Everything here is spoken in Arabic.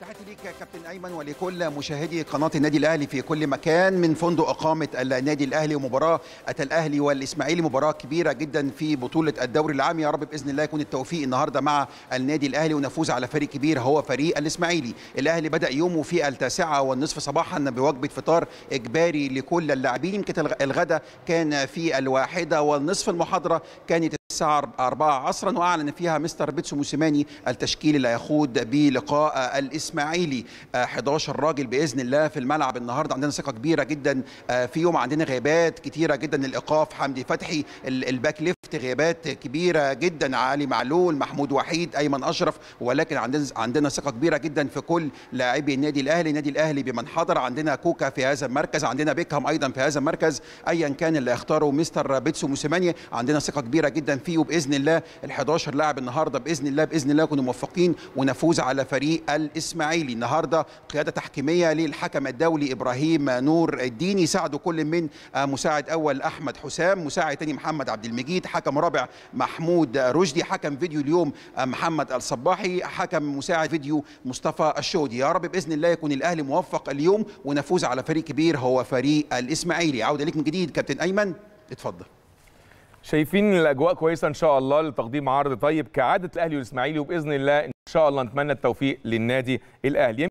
تحياتي ليك كابتن ايمن ولكل مشاهدي قناه النادي الاهلي في كل مكان من فندق اقامه النادي الاهلي ومباراه الاهلي والاسماعيلي مباراه كبيره جدا في بطوله الدوري العام يا رب باذن الله يكون التوفيق النهارده مع النادي الاهلي ونفوز على فريق كبير هو فريق الاسماعيلي الاهلي بدا يومه في التاسعه والنصف صباحا بوجبه فطار اجباري لكل اللاعبين يمكن الغداء كان في الواحده والنصف المحاضره كانت الساعة 4 عصرا وأعلن فيها مستر بيتسو موسيماني التشكيل اللي هيخوض به لقاء الإسماعيلي 11 آه، راجل بإذن الله في الملعب النهاردة عندنا ثقة كبيرة جدا آه، في يوم عندنا غيابات كتيرة جدا الإيقاف حمدي فتحي الباك ليفت غيابات كبيره جدا علي معلول محمود وحيد ايمن اشرف ولكن عندنا عندنا ثقه كبيره جدا في كل لاعبي النادي الاهلي النادي الاهلي بمن حضر عندنا كوكا في هذا المركز عندنا بيكهام ايضا في هذا المركز ايا كان اللي اختاره مستر بيتسو موسيماني عندنا ثقه كبيره جدا فيه وباذن الله ال11 لاعب النهارده باذن الله باذن الله كنا موفقين ونفوز على فريق الاسماعيلي النهارده قياده تحكيميه للحكم الدولي ابراهيم نور الدين يساعده كل من مساعد اول احمد حسام مساعد ثاني محمد عبد المجيد حكم رابع محمود رشدي حكم فيديو اليوم محمد الصباحي حكم مساعد فيديو مصطفى الشودي يا رب باذن الله يكون الاهلي موفق اليوم ونفوز على فريق كبير هو فريق الاسماعيلي عوده ليك من جديد كابتن ايمن اتفضل شايفين الاجواء كويسه ان شاء الله لتقديم عرض طيب كعاده الاهلي والاسماعيلي وباذن الله ان شاء الله نتمنى التوفيق للنادي الاهلي